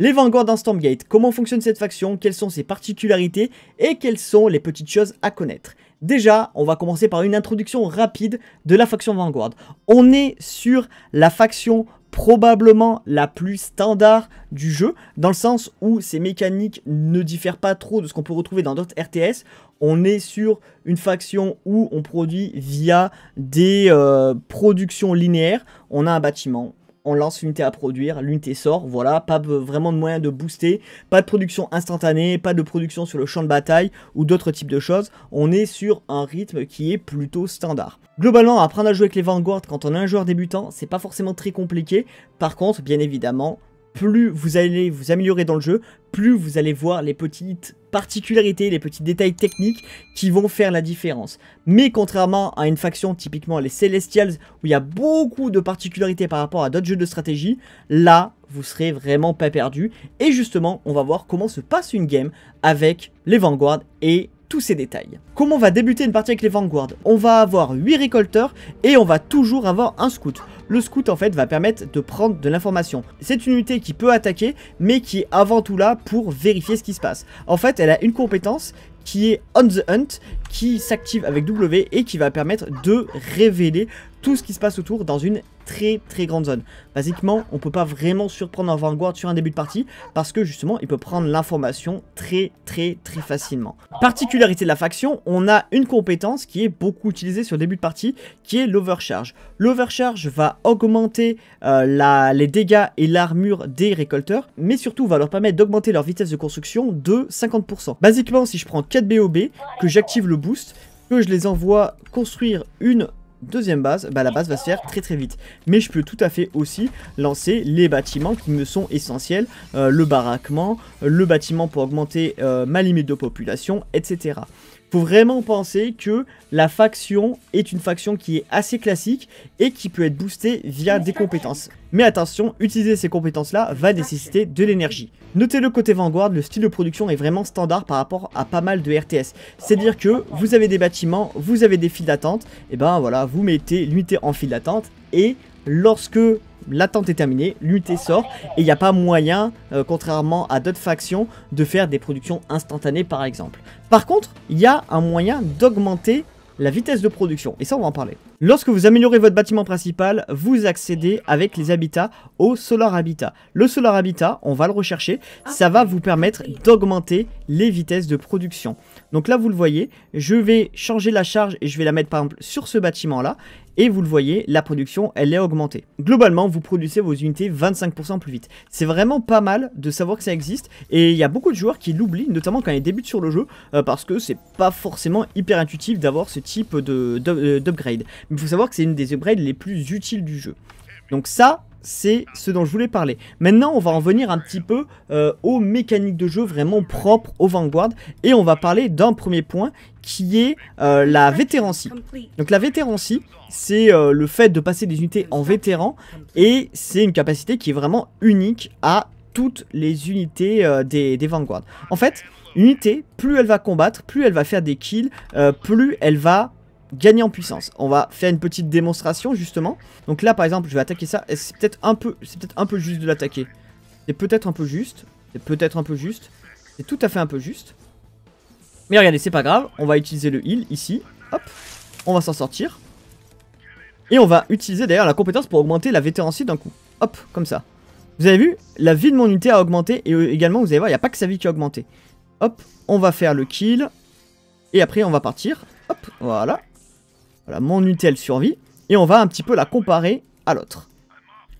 les Vanguards dans Stormgate, comment fonctionne cette faction, quelles sont ses particularités et quelles sont les petites choses à connaître. Déjà, on va commencer par une introduction rapide de la faction Vanguard. On est sur la faction probablement la plus standard du jeu, dans le sens où ses mécaniques ne diffèrent pas trop de ce qu'on peut retrouver dans d'autres RTS. On est sur une faction où on produit via des euh, productions linéaires. On a un bâtiment, on lance l'unité à produire, l'unité sort, voilà, pas vraiment de moyen de booster, pas de production instantanée, pas de production sur le champ de bataille ou d'autres types de choses, on est sur un rythme qui est plutôt standard. Globalement, apprendre à jouer avec les Vanguard quand on est un joueur débutant, c'est pas forcément très compliqué, par contre, bien évidemment, plus vous allez vous améliorer dans le jeu, plus vous allez voir les petites particularités, les petits détails techniques qui vont faire la différence. Mais contrairement à une faction, typiquement les Celestials, où il y a beaucoup de particularités par rapport à d'autres jeux de stratégie, là, vous serez vraiment pas perdu. Et justement, on va voir comment se passe une game avec les Vanguard et tous ces détails. Comment on va débuter une partie avec les Vanguard On va avoir 8 récolteurs et on va toujours avoir un scout. Le scout en fait va permettre de prendre de l'information. C'est une unité qui peut attaquer mais qui est avant tout là pour vérifier ce qui se passe. En fait elle a une compétence qui est On the Hunt, qui s'active avec W et qui va permettre de révéler ce qui se passe autour dans une très très grande zone. Basiquement, on peut pas vraiment surprendre un Vanguard sur un début de partie parce que justement, il peut prendre l'information très très très facilement. Particularité de la faction, on a une compétence qui est beaucoup utilisée sur le début de partie qui est l'overcharge. L'overcharge va augmenter euh, les dégâts et l'armure des récolteurs, mais surtout va leur permettre d'augmenter leur vitesse de construction de 50%. Basiquement, si je prends 4 BOB, que j'active le boost, que je les envoie construire une deuxième base, bah, la base va se faire très très vite. Mais je peux tout à fait aussi lancer les bâtiments qui me sont essentiels, euh, le baraquement, le bâtiment pour augmenter euh, ma limite de population, etc faut vraiment penser que la faction est une faction qui est assez classique et qui peut être boostée via des compétences. Mais attention, utiliser ces compétences-là va nécessiter de l'énergie. Notez le côté vanguard, le style de production est vraiment standard par rapport à pas mal de RTS. C'est-à-dire que vous avez des bâtiments, vous avez des files d'attente, et ben voilà, vous mettez l'unité en file d'attente et lorsque l'attente est terminée, l'unité sort, et il n'y a pas moyen, euh, contrairement à d'autres factions, de faire des productions instantanées par exemple. Par contre, il y a un moyen d'augmenter la vitesse de production, et ça on va en parler. Lorsque vous améliorez votre bâtiment principal, vous accédez avec les habitats au Solar Habitat. Le Solar Habitat, on va le rechercher, ça va vous permettre d'augmenter les vitesses de production. Donc là, vous le voyez, je vais changer la charge et je vais la mettre par exemple sur ce bâtiment-là. Et vous le voyez, la production, elle est augmentée. Globalement, vous produisez vos unités 25% plus vite. C'est vraiment pas mal de savoir que ça existe. Et il y a beaucoup de joueurs qui l'oublient, notamment quand ils débutent sur le jeu, euh, parce que c'est pas forcément hyper intuitif d'avoir ce type euh, d'upgrade. De, il faut savoir que c'est une des upgrades les plus utiles du jeu. Donc ça, c'est ce dont je voulais parler. Maintenant, on va en venir un petit peu euh, aux mécaniques de jeu vraiment propres au Vanguard. Et on va parler d'un premier point qui est euh, la vétérancie. Donc la vétérancie, c'est euh, le fait de passer des unités en vétéran. Et c'est une capacité qui est vraiment unique à toutes les unités des, des Vanguard. En fait, une unité, plus elle va combattre, plus elle va faire des kills, plus elle va gagner en puissance. On va faire une petite démonstration justement. Donc là par exemple je vais attaquer ça. C'est peut-être un, peu, peut un peu juste de l'attaquer. C'est peut-être un peu juste. C'est peut-être un peu juste. C'est tout à fait un peu juste. Mais regardez c'est pas grave. On va utiliser le heal ici. Hop. On va s'en sortir. Et on va utiliser d'ailleurs la compétence pour augmenter la vétérancie d'un coup. Hop comme ça. Vous avez vu La vie de mon unité a augmenté. Et euh, également vous allez voir il n'y a pas que sa vie qui a augmenté. Hop on va faire le kill. Et après on va partir. Hop, voilà. Voilà, mon unité elle survit. Et on va un petit peu la comparer à l'autre.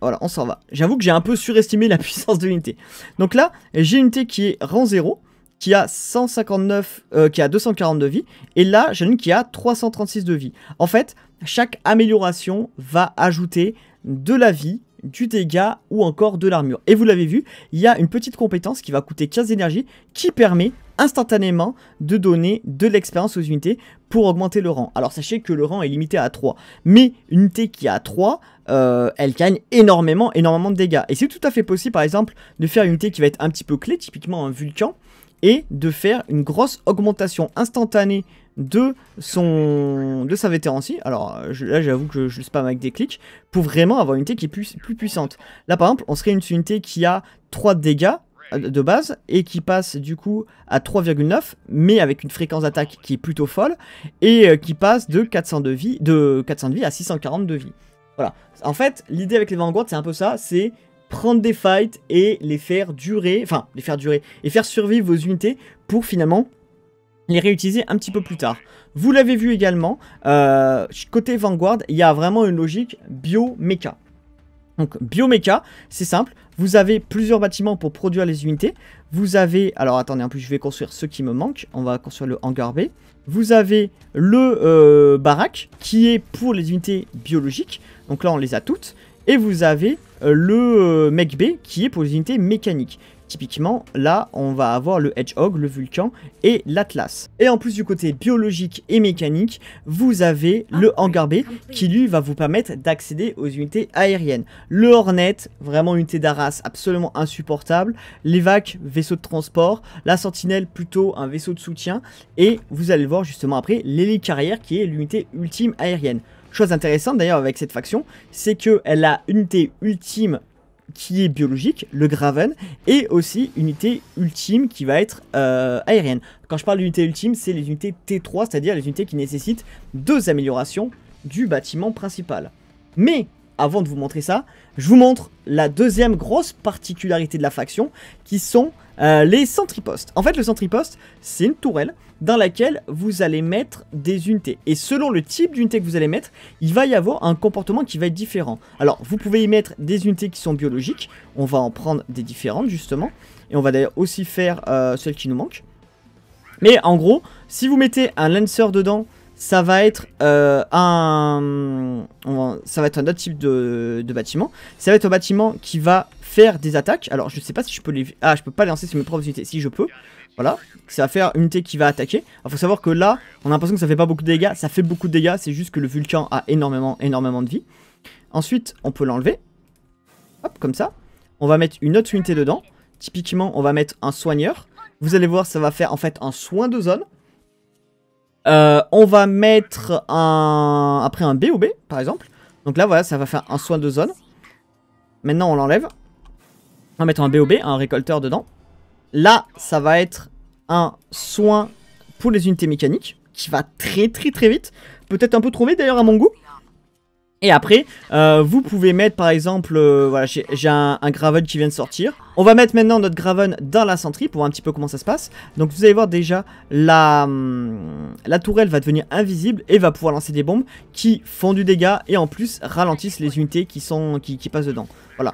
Voilà, on s'en va. J'avoue que j'ai un peu surestimé la puissance de l'unité. Donc là, j'ai une unité qui est rang 0, qui a 159, euh, qui a 242 vies. Et là, j'ai une qui a 336 de vie. En fait, chaque amélioration va ajouter de la vie du dégât ou encore de l'armure. Et vous l'avez vu, il y a une petite compétence qui va coûter 15 énergie, qui permet instantanément de donner de l'expérience aux unités pour augmenter le rang. Alors sachez que le rang est limité à 3, mais une unité qui a 3, euh, elle gagne énormément, énormément de dégâts. Et c'est tout à fait possible par exemple de faire une unité qui va être un petit peu clé, typiquement un Vulcan, et de faire une grosse augmentation instantanée de, son, de sa vétérancie. Alors euh, là, j'avoue que je, le spam avec des clics pour vraiment avoir une unité qui est plus, plus puissante. Là, par exemple, on serait une unité qui a 3 dégâts euh, de base et qui passe du coup à 3,9 mais avec une fréquence d'attaque qui est plutôt folle et euh, qui passe de 400 de vie de 400 de vie à 640 de vie. Voilà. En fait, l'idée avec les vanguardes, c'est un peu ça, c'est prendre des fights et les faire durer, enfin les faire durer et faire survivre vos unités pour finalement les réutiliser un petit peu plus tard. Vous l'avez vu également, euh, côté Vanguard, il y a vraiment une logique bioméca. Donc bioméca, c'est simple, vous avez plusieurs bâtiments pour produire les unités. Vous avez, alors attendez, en plus je vais construire ceux qui me manquent, on va construire le hangar B. Vous avez le euh, baraque qui est pour les unités biologiques, donc là on les a toutes. Et vous avez euh, le euh, mec B qui est pour les unités mécaniques. Typiquement, là, on va avoir le Hedgehog, le Vulcan et l'Atlas. Et en plus du côté biologique et mécanique, vous avez le ah, Hangar B ah, qui lui va vous permettre d'accéder aux unités aériennes. Le Hornet, vraiment une unité d'Arras absolument insupportable. L'Evac, vaisseau de transport. La Sentinelle, plutôt un vaisseau de soutien. Et vous allez voir justement après carrière qui est l'unité ultime aérienne. Chose intéressante d'ailleurs avec cette faction, c'est qu'elle a unité ultime qui est biologique, le graven, et aussi unité ultime qui va être euh, aérienne. Quand je parle d'unité ultime, c'est les unités T3, c'est-à-dire les unités qui nécessitent deux améliorations du bâtiment principal. Mais avant de vous montrer ça, je vous montre la deuxième grosse particularité de la faction, qui sont euh, les centripostes. En fait, le centriposte, c'est une tourelle dans laquelle vous allez mettre des unités. Et selon le type d'unité que vous allez mettre, il va y avoir un comportement qui va être différent. Alors, vous pouvez y mettre des unités qui sont biologiques. On va en prendre des différentes, justement. Et on va d'ailleurs aussi faire celle euh, celles qui nous manquent. Mais en gros, si vous mettez un lancer dedans, ça va être euh, un... ça va être un autre type de bâtiment. Ça va être un bâtiment qui va faire des attaques. Alors, je sais pas si je peux les... Ah, je peux pas les lancer sur mes propres unités. Si, je peux. Voilà, ça va faire une unité qui va attaquer. Alors faut savoir que là, on a l'impression que ça fait pas beaucoup de dégâts. Ça fait beaucoup de dégâts, c'est juste que le Vulcan a énormément, énormément de vie. Ensuite, on peut l'enlever. Hop, comme ça. On va mettre une autre unité dedans. Typiquement, on va mettre un soigneur. Vous allez voir, ça va faire en fait un soin de zone. Euh, on va mettre un... Après un BOB, par exemple. Donc là, voilà, ça va faire un soin de zone. Maintenant, on l'enlève. On va mettre un BOB, un récolteur dedans. Là, ça va être un soin pour les unités mécaniques, qui va très très très vite. Peut-être un peu trop vite d'ailleurs à mon goût. Et après, euh, vous pouvez mettre par exemple, euh, voilà, j'ai un, un, Graven qui vient de sortir. On va mettre maintenant notre Graven dans la centrie pour voir un petit peu comment ça se passe. Donc vous allez voir déjà, la, hum, la tourelle va devenir invisible et va pouvoir lancer des bombes qui font du dégât et en plus ralentissent les unités qui, sont, qui passent dedans. Voilà,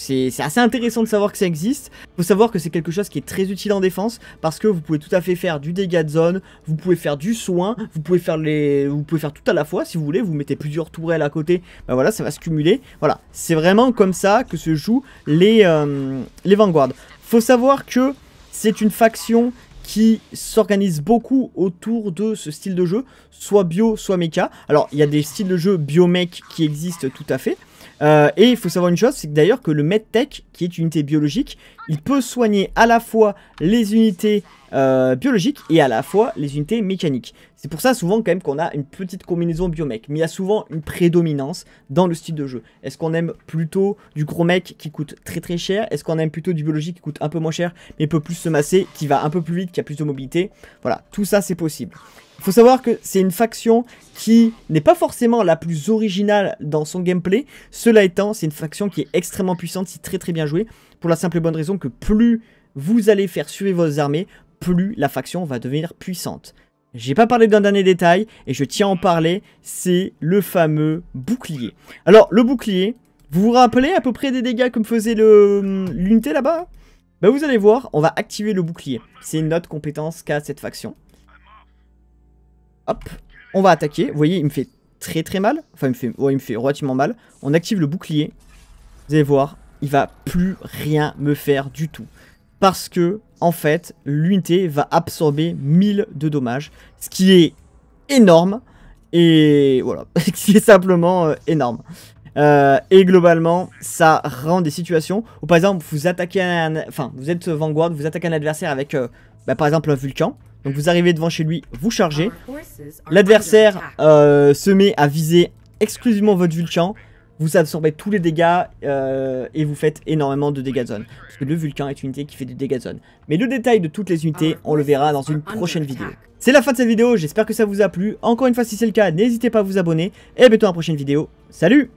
c'est assez intéressant de savoir que ça existe. Il faut savoir que c'est quelque chose qui est très utile en défense parce que vous pouvez tout à fait faire du dégât de zone, vous pouvez faire du soin, vous pouvez faire les, vous pouvez faire tout à la fois si vous voulez. Vous mettez plusieurs tourelles à côté, ben voilà, ça va se cumuler. Voilà, c'est vraiment comme ça que se jouent les euh, les vanguards. Faut savoir que c'est une faction qui s'organise beaucoup autour de ce style de jeu, soit bio, soit mecha. Alors, il y a des styles de jeu bio qui existent tout à fait, euh, et il faut savoir une chose, c'est d'ailleurs que le MedTech, qui est une unité biologique, il peut soigner à la fois les unités euh, biologiques et à la fois les unités mécaniques. C'est pour ça souvent quand même qu'on a une petite combinaison biomech, mais il y a souvent une prédominance dans le style de jeu. Est-ce qu'on aime plutôt du gros mec qui coûte très très cher Est-ce qu'on aime plutôt du biologique qui coûte un peu moins cher mais peut plus se masser, qui va un peu plus vite, qui a plus de mobilité Voilà, tout ça c'est possible. Il faut savoir que c'est une faction qui n'est pas forcément la plus originale dans son gameplay. Cela étant, c'est une faction qui est extrêmement puissante, si très très bien jouée, pour la simple et bonne raison que plus vous allez faire suivre vos armées, plus la faction va devenir puissante. J'ai pas parlé d'un dernier détail, et je tiens à en parler, c'est le fameux bouclier. Alors, le bouclier, vous vous rappelez à peu près des dégâts me faisait l'unité là-bas bah, vous allez voir, on va activer le bouclier. C'est une autre compétence qu'a cette faction. Hop, on va attaquer. Vous voyez, il me fait très très mal. Enfin, il me fait, il me fait relativement mal. On active le bouclier. Vous allez voir, il va plus rien me faire du tout. Parce que, en fait, l'unité va absorber 1000 de dommages. Ce qui est énorme. Et voilà, ce qui est simplement euh, énorme. Euh, et globalement, ça rend des situations où, par exemple, vous attaquez un... Enfin, vous êtes vanguard, vous attaquez un adversaire avec, euh, bah, par exemple, un Vulcan donc vous arrivez devant chez lui, vous chargez. L'adversaire euh, se met à viser exclusivement votre Vulcan. Vous absorbez tous les dégâts euh, et vous faites énormément de dégâts de zone. Parce que le Vulcan est une unité qui fait des dégâts de zone. Mais le détail de toutes les unités, on le verra dans une prochaine vidéo. C'est la fin de cette vidéo, j'espère que ça vous a plu. Encore une fois, si c'est le cas, n'hésitez pas à vous abonner. Et à bientôt dans la prochaine vidéo. Salut